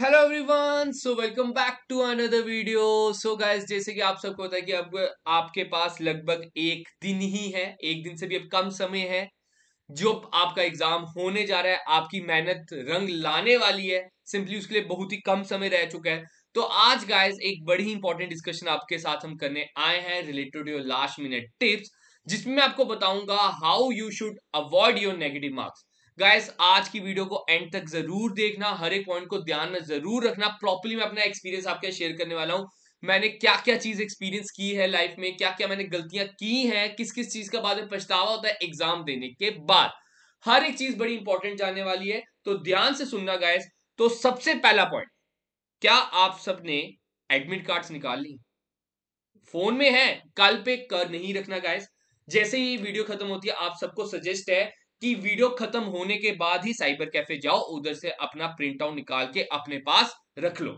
hello everyone so welcome back to another video so guys जैसे कि आप सबको पता है कि अब आपके पास लगभग एक दिन ही है एक दिन से भी अब कम समय है जो आपका एग्जाम होने जा रहा है आपकी मेहनत रंग लाने वाली है सिंपली उसके लिए बहुत ही कम समय रह चुका है तो आज गाइस एक बड़ी इंपॉर्टेंट डिस्कशन आपके साथ हम करने आए हैं related your last minute tips जिसमें मैं आपको बताऊंगा how you should avoid your negative marks guys आज की वीडियो को एंड तक जरूर देखना हर एक पॉइंट को ध्यान में जरूर रखना प्रॉपरली मैं अपना एक्सपीरियंस आपके शेयर करने वाला हूँ मैंने क्या क्या चीज एक्सपीरियंस की है लाइफ में क्या क्या मैंने गलतियां की हैं किस किस चीज का बाद में पछतावा होता है एग्जाम देने के बाद हर एक चीज बड़ी इंपॉर्टेंट जानने वाली है तो ध्यान से सुनना गायस तो सबसे पहला पॉइंट क्या आप सबने एडमिट कार्ड निकाल ली फोन में है कल पे कर नहीं रखना गायस जैसे ही वीडियो खत्म होती है आप सबको सजेस्ट है कि वीडियो खत्म होने के बाद ही साइबर कैफे जाओ उधर से अपना प्रिंट आउट निकाल के अपने पास रख लो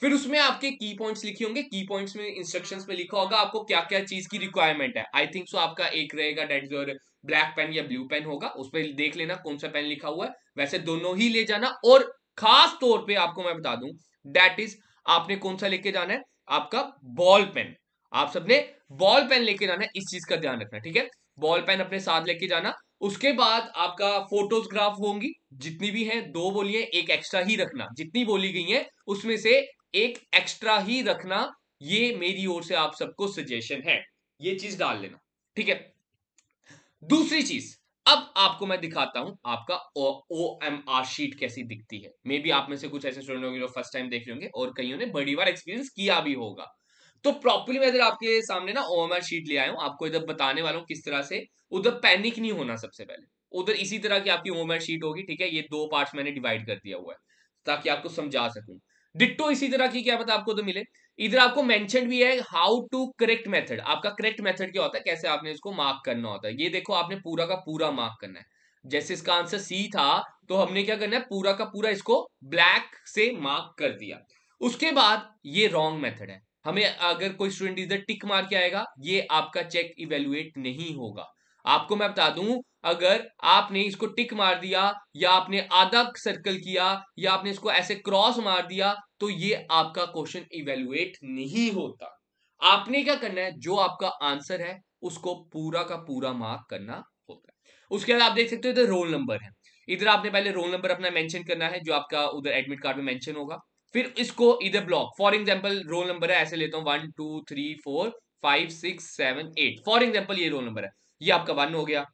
फिर उसमें आपके की पॉइंट्स लिखे होंगे की पॉइंट्स में इंस्ट्रक्शंस में लिखा होगा आपको क्या क्या चीज की रिक्वायरमेंट है आई थिंक सो आपका एक रहेगा डेट योर ब्लैक पेन या ब्लू पेन होगा उस पर देख लेना कौन सा पेन लिखा हुआ है वैसे दोनों ही ले जाना और खास तौर पे आपको मैं बता दूं डेट इज आपने कौन सा लेके जाना है आपका बॉल पेन आप सबने बॉल पेन लेके जाना है इस चीज का ध्यान रखना ठीक है बॉल पेन अपने साथ लेके जाना उसके बाद आपका फोटोग्राफ होंगी जितनी भी है दो बोलिए एक एक्स्ट्रा ही रखना जितनी बोली गई है उसमें से एक एक्स्ट्रा ही रखना ये मेरी ओर से आप सबको सजेशन है ये चीज डाल लेना ठीक है दूसरी चीज अब आपको मैं दिखाता हूं आपका ओ एम आर शीट कैसी दिखती है मे बी आप में से कुछ ऐसे स्टूडेंट होंगे जो फर्स्ट टाइम देख रहे होंगे और कईयों ने बड़ी बार एक्सपीरियंस किया भी होगा तो प्रॉपरली मैं इधर आपके सामने ना ओ शीट ले आया हूँ आपको इधर बताने वाला हूँ किस तरह से उधर पैनिक नहीं होना सबसे पहले उधर इसी तरह की आपकी ओ शीट होगी ठीक है ये दो पार्ट मैंने डिवाइड कर दिया हुआ है ताकि आपको समझा सकूं डिट्टो इसी तरह की क्या पता आपको तो मिले इधर आपको मेंशन भी है हाउ टू करेक्ट मेथड आपका करेक्ट मेथड क्या होता है कैसे आपने इसको मार्क करना होता है ये देखो आपने पूरा का पूरा मार्क करना है जैसे इसका आंसर सी था तो हमने क्या करना है पूरा का पूरा इसको ब्लैक से मार्क कर दिया उसके बाद ये रॉन्ग मेथड है हमें अगर कोई स्टूडेंट इधर टिक मार के आएगा ये आपका चेक इवेल्युएट नहीं होगा आपको मैं बता दूं अगर आपने इसको टिक मार दिया या आपने आधा सर्कल किया या आपने इसको ऐसे क्रॉस मार दिया तो ये आपका क्वेश्चन इवेल्युएट नहीं होता आपने क्या करना है जो आपका आंसर है उसको पूरा का पूरा मार्क करना होता है उसके बाद आप देख सकते हो इधर रोल नंबर है इधर आपने पहले रोल नंबर अपना मेंशन करना है जो आपका उधर एडमिट कार्ड में मेंशन होगा फिर इसको इधर block for example roll number है ऐसे लेता हूँ one two three four five six seven eight for example ये रोल नंबर है ये आपका वन हो गया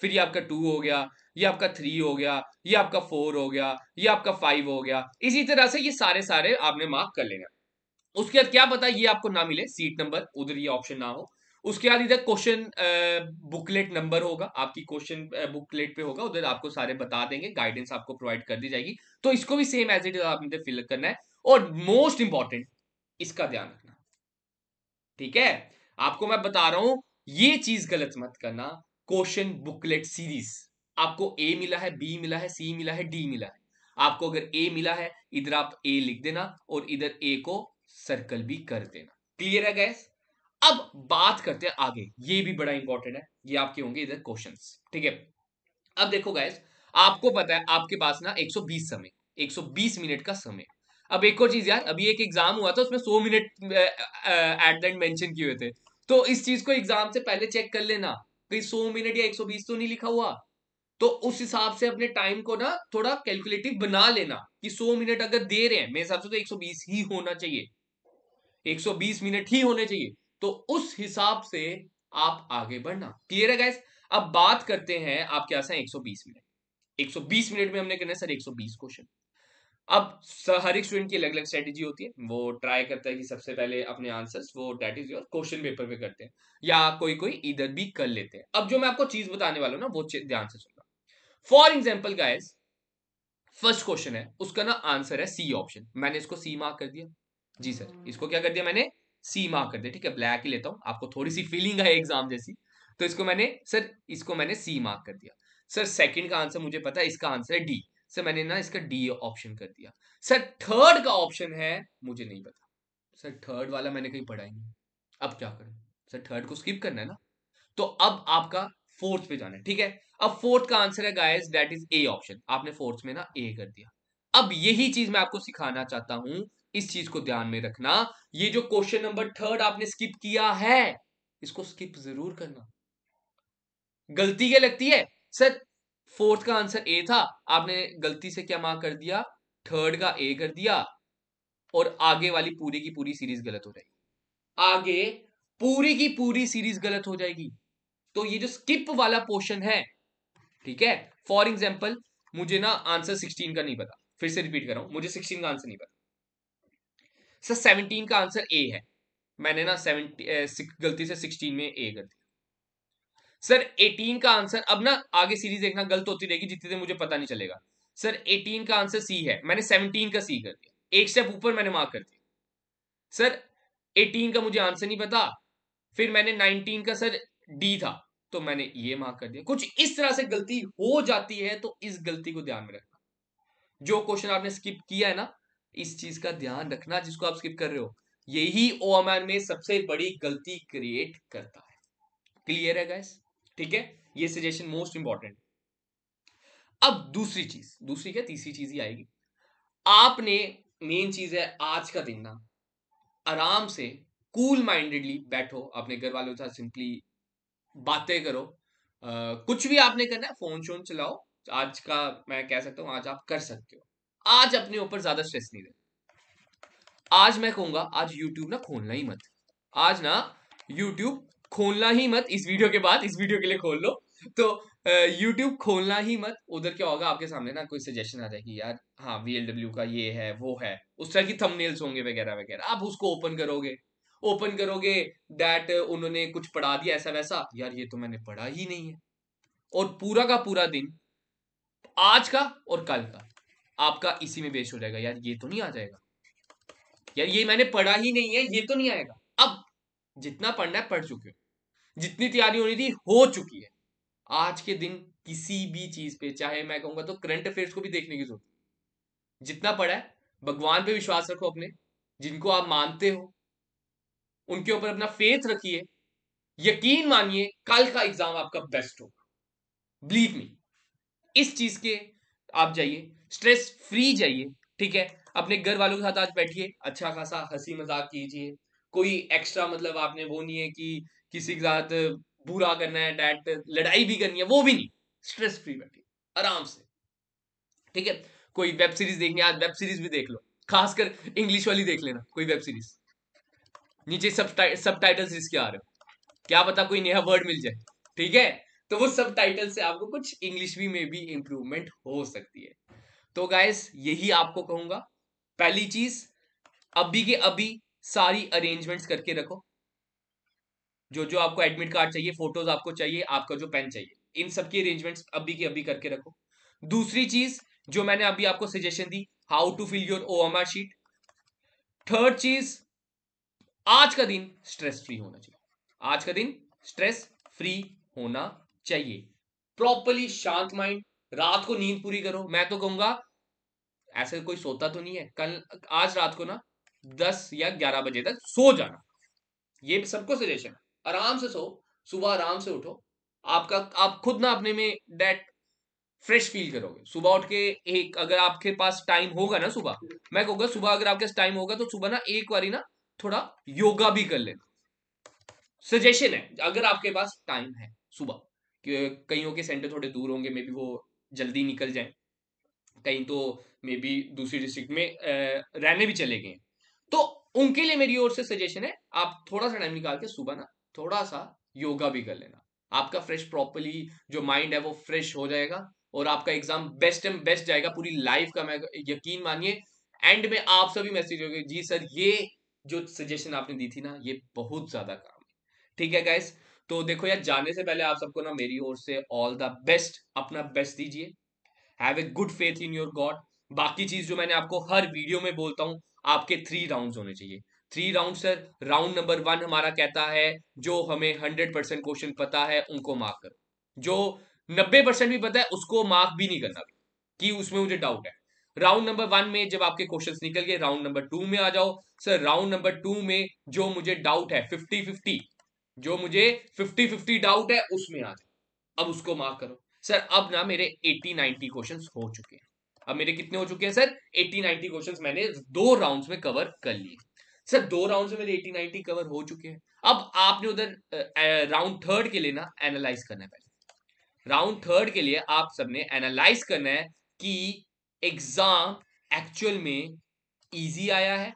फिर ये आपका टू हो गया ये आपका थ्री हो गया ये आपका फोर हो गया ये आपका फाइव हो गया इसी तरह से ये सारे सारे आपने मार्क कर लेना उसके बाद क्या पता ये आपको ना मिले सीट नंबर उधर ये ऑप्शन ना हो उसके बाद इधर क्वेश्चन बुकलेट नंबर होगा आपकी क्वेश्चन बुकलेट पे होगा उधर आपको सारे बता देंगे गाइडेंस आपको प्रोवाइड कर दी जाएगी तो इसको भी सेम एज इट इज आपने फिल करना है और मोस्ट इंपॉर्टेंट इसका ध्यान रखना ठीक है आपको मैं बता रहा हूं ये चीज गलत मत करना क्वेश्चन बुकलेट सीरीज आपको ए मिला है बी मिला है सी मिला है डी मिला है आपको अगर ए मिला है इधर आप ए लिख देना और इधर ए को सर्कल भी कर देना क्लियर है गैस अब बात करते हैं आगे ये भी बड़ा इंपॉर्टेंट है ये आपके होंगे इधर क्वेश्चन ठीक है अब देखो गैस आपको पता है आपके पास ना 120 समय 120 मिनट का समय अब एक और चीज यार अभी एक एग्जाम हुआ था उसमें so minute at the end mention किए हुए थे तो इस चीज को एग्जाम से पहले चेक कर लेना कहीं सो मिनट या एक सौ बीस तो नहीं लिखा हुआ तो उस हिसाब से अपने टाइम को ना थोड़ा कैलकुलेटिव बना लेना कि सो मिनट अगर दे रहे हैं मेरे हिसाब से तो एक सौ बीस ही होना चाहिए एक सौ बीस मिनट ही होने चाहिए तो उस हिसाब से आप आगे बढ़ना क्लियर है गैस अब बात करते हैं आप क्या आसान एक सौ बीस मिनट एक सौ बीस मिनट में हमने करना सर एक सौ बीस क्वेश्चन अब हर एक स्टूडेंट की अलग अलग स्ट्रेटेजी होती है वो ट्राई करता है कि सबसे पहले अपने आंसर्स वो that is your question paper पे करते हैं या कोई कोई इधर भी कर लेते हैं अब जो मैं आपको चीज बताने वाला हूँ ना वो ध्यान से सुनना for example guys first question है उसका ना आंसर है सी ऑप्शन मैंने इसको सी मार्क कर दिया जी सर इसको क्या कर दिया मैंने सी मार्क कर दिया ठीक है ब्लैक ही लेता हूँ आपको थोड़ी सी फीलिंग है एग्जाम जैसी तो इसको मैंने सर इसको मैंने सी मार्क कर दिया सर सेकंड का आंसर मुझे पता है इसका आंसर है डी सर मैंने ना इसका डी ऑप्शन कर दिया सर थर्ड का ऑप्शन है मुझे नहीं पता सर थर्ड वाला मैंने कहीं पढ़ा ही नहीं अब क्या करूं सर थर्ड को स्किप करना है ना तो अब आपका फोर्थ पे जाना है ठीक है अब फोर्थ का आंसर है guys that is A option आपने फोर्थ में ना ए कर दिया अब यही चीज मैं आपको सिखाना चाहता हूं इस चीज को ध्यान में रखना ये जो क्वेश्चन नंबर थर्ड आपने स्किप किया है इसको स्किप जरूर करना गलती क्या लगती है सर फोर्थ का आंसर ए था आपने गलती से क्या मार्क कर दिया थर्ड का ए कर दिया और आगे वाली पूरी की पूरी सीरीज गलत हो जाएगी आगे पूरी की पूरी सीरीज गलत हो जाएगी तो ये जो स्किप वाला पोर्शन है ठीक है फॉर एग्जाम्पल मुझे ना आंसर सिक्सटीन का नहीं पता फिर से रिपीट कर रहा हूं मुझे सिक्सटीन का आंसर नहीं पता सर सेवनटीन का आंसर ए है मैंने ना सेवन गलती से सिक्सटीन में ए कर दिया सर 18 का आंसर अब ना आगे सीरीज देखना गलत होती रहेगी जितनी देर मुझे पता नहीं चलेगा सर 18 का आंसर सी है मैंने 17 का सी कर दिया एक स्टेप ऊपर मैंने मार्क कर दिया सर 18 का मुझे आंसर नहीं पता फिर मैंने 19 का सर डी था तो मैंने ये मार्क कर दिया कुछ इस तरह से गलती हो जाती है तो इस गलती को ध्यान में रखना जो क्वेश्चन आपने स्किप किया है ना इस चीज का ध्यान रखना जिसको आप स्किप कर रहे हो यही ओएमआर में सबसे बड़ी गलती क्रिएट करता है क्लियर है गैस ठीक है ये सजेशन मोस्ट इंपॉर्टेंट अब दूसरी चीज दूसरी क्या तीसरी चीज ही आएगी आपने मेन चीज है आज का दिन ना आराम से कूल माइंडेडली बैठो अपने घर वालों के साथ सिंपली बातें करो आ, कुछ भी आपने करना है फोन शोन चलाओ आज का मैं कह सकता हूं आज आप कर सकते हो आज अपने ऊपर ज्यादा स्ट्रेस नहीं दे आज मैं कहूंगा आज यूट्यूब ना खोलना ही मत आज ना यूट्यूब खोलना ही मत इस वीडियो के बाद इस वीडियो के लिए खोल लो तो यूट्यूब खोलना ही मत उधर क्या होगा आपके सामने ना कोई सजेशन आ जाएगी यार हाँ वी का ये है वो है उस तरह की थंबनेल्स होंगे वगैरह वगैरह आप उसको ओपन करोगे ओपन करोगे दैट उन्होंने कुछ पढ़ा दिया ऐसा वैसा यार ये तो मैंने पढ़ा ही नहीं है और पूरा का पूरा दिन आज का और कल का आपका इसी में बेस हो जाएगा यार ये तो नहीं आ जाएगा यार ये मैंने पढ़ा ही नहीं है ये तो नहीं आएगा अब जितना पढ़ना है पढ़ चुके हो जितनी तैयारी होनी थी हो चुकी है आज के दिन किसी भी चीज पे चाहे मैं कहूंगा तो करंट अफेयर्स को भी देखने की जरूरत जितना पढ़ा है भगवान पे विश्वास रखो अपने जिनको आप मानते हो उनके ऊपर अपना फेथ रखिए यकीन मानिए कल का एग्जाम आपका बेस्ट होगा बिलीव मी इस चीज के आप जाइए स्ट्रेस फ्री जाइए ठीक है अपने घर वालों के साथ आज बैठिए अच्छा खासा हंसी मजाक कीजिए कोई एक्स्ट्रा मतलब आपने वो नहीं है कि किसी के साथ बुरा करना है डैट लड़ाई भी करनी है वो भी नहीं स्ट्रेस फ्री बैठिए आराम से ठीक है कोई वेब सीरीज देखनी है आज वेब सीरीज भी देख लो खासकर इंग्लिश वाली देख लेना कोई वेब सीरीज नीचे सब टाइटल्स इसके आ रहे हो क्या पता कोई नया वर्ड मिल जाए ठीक है तो वो सब टाइटल से आपको कुछ इंग्लिश भी में भी इंप्रूवमेंट हो सकती है तो गाइस यही आपको कहूंगा पहली चीज अभी के अभी सारी अरेंजमेंट्स करके रखो जो जो आपको एडमिट कार्ड चाहिए फोटोज आपको चाहिए आपका जो पेन चाहिए इन सब की अरेंजमेंट्स अभी की अभी करके रखो दूसरी चीज जो मैंने अभी आपको सजेशन दी how to fill your O sheet third चीज आज का दिन स्ट्रेस फ्री होना चाहिए आज का दिन स्ट्रेस फ्री होना चाहिए प्रॉपरली शांत माइंड रात को नींद पूरी करो मैं तो कहूंगा ऐसे कोई सोता तो नहीं है कल आज रात को ना दस या ग्यारह बजे तक सो जाना ये सबको सजेशन आराम से सो सुबह आराम से उठो आपका आप खुद ना अपने में डेट फ्रेश फील करोगे सुबह उठ के एक अगर आपके पास टाइम होगा ना सुबह मैं कहूँगा सुबह अगर आपके पास टाइम होगा तो सुबह ना एक बारी ना थोड़ा योगा भी कर लेना सजेशन है अगर आपके पास टाइम है सुबह कईयों के सेंटर थोड़े दूर होंगे मे बी वो जल्दी निकल जाए कहीं तो मे बी दूसरी डिस्ट्रिक्ट में रहने भी चले गए तो उनके लिए मेरी ओर से सजेशन है आप थोड़ा सा टाइम निकाल के सुबह ना थोड़ा सा योगा भी कर लेना आपका फ्रेश प्रॉपरली जो माइंड है वो फ्रेश हो जाएगा और आपका एग्जाम बेस्ट एंड बेस्ट जाएगा पूरी लाइफ का मैं यकीन मानिए एंड में आप सभी मैसेज हो जी सर ये जो सजेशन आपने दी थी ना ये बहुत ज्यादा काम है ठीक है गाइस तो देखो यार जाने से पहले आप सबको ना मेरी ओर से ऑल द बेस्ट अपना बेस्ट दीजिए have a good faith in your god बाकी चीज जो मैंने आपको हर वीडियो में बोलता हूँ आपके थ्री राउंड होने चाहिए three round sir round number one हमारा कहता है जो हमें हंड्रेड परसेंट क्वेश्चन पता है उनको मार्क करो जो नब्बे परसेंट भी पता है उसको मार्क भी नहीं करना कि उसमें मुझे डाउट है राउंड नंबर वन में जब आपके क्वेश्चंस निकल गए राउंड नंबर टू में आ जाओ सर राउंड नंबर टू में जो मुझे डाउट है फिफ्टी फिफ्टी जो मुझे फिफ्टी फिफ्टी डाउट है उसमें आ जाओ अब उसको मार्क करो सर अब ना मेरे एट्टी नाइनटी क्वेश्चन हो चुके हैं अब मेरे कितने हो चुके हैं सर 80 90 क्वेश्चंस मैंने दो राउंड्स में कवर कर लिए सर दो राउंड में मेरे 80 90 कवर हो चुके हैं अब आपने उधर राउंड थर्ड के लिए ना एनालाइज करना है पहले राउंड थर्ड के लिए आप सबने एनालाइज करना है कि एग्जाम एक्चुअल में इजी आया है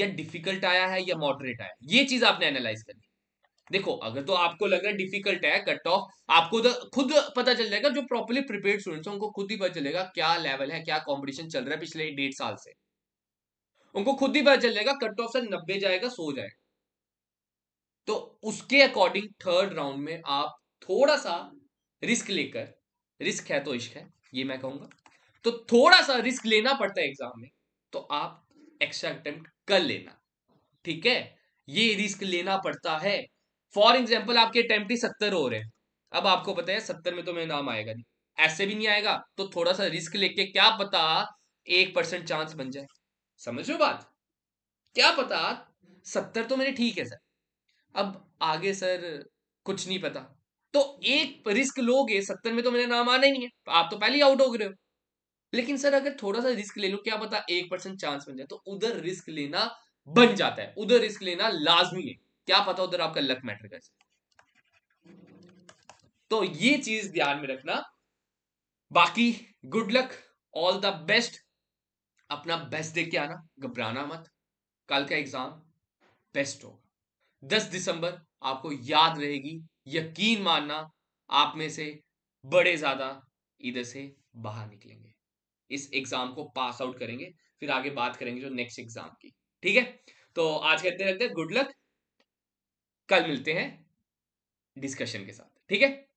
या डिफिकल्ट आया है या मॉडरेट आया है ये चीज आपने एनालाइज करनी देखो अगर तो आपको लग रहा है डिफिकल्ट है कट ऑफ आपको तो खुद पता चल जाएगा जो प्रॉपरली प्रिपेयर स्टूडेंट्स उनको खुद ही पता चलेगा क्या लेवल है क्या कॉम्पिटिशन चल रहा है पिछले डेढ़ साल से उनको खुद ही पता चल जाएगा कट ऑफ से नब्बे जाएगा सो जाएगा तो उसके अकॉर्डिंग थर्ड राउंड में आप थोड़ा सा रिस्क लेकर रिस्क है तो इश्क है ये मैं कहूंगा तो थोड़ा सा रिस्क लेना पड़ता है एग्जाम में तो आप एक्स्ट्रा अटेम्प्ट कर लेना ठीक है ये रिस्क लेना पड़ता है फॉर एग्जाम्पल आपके अटेम्प्ट सत्तर हो रहे हैं अब आपको पता है सत्तर में तो मेरा नाम आएगा नहीं ऐसे भी नहीं आएगा तो थोड़ा सा रिस्क लेके क्या पता एक परसेंट चांस बन जाए समझ लो बात क्या पता सत्तर तो मेरे ठीक है सर अब आगे सर कुछ नहीं पता तो एक रिस्क लोगे सत्तर में तो मेरा नाम आना ही नहीं है आप तो पहले ही आउट हो गए हो लेकिन सर अगर थोड़ा सा रिस्क ले लो क्या पता एक परसेंट चांस बन जाए तो उधर रिस्क लेना बन जाता है उधर रिस्क लेना लाजमी है क्या पता उधर आपका लक मैटर कैसे तो ये चीज ध्यान में रखना बाकी good luck all the best अपना बेस्ट दे के आना घबराना मत कल का एग्जाम बेस्ट होगा दस दिसंबर आपको याद रहेगी यकीन मानना आप में से बड़े ज्यादा इधर से बाहर निकलेंगे इस एग्जाम को पास आउट करेंगे फिर आगे बात करेंगे जो नेक्स्ट एग्जाम की ठीक है तो आज कहते रहते गुड लक कल मिलते हैं डिस्कशन के साथ ठीक है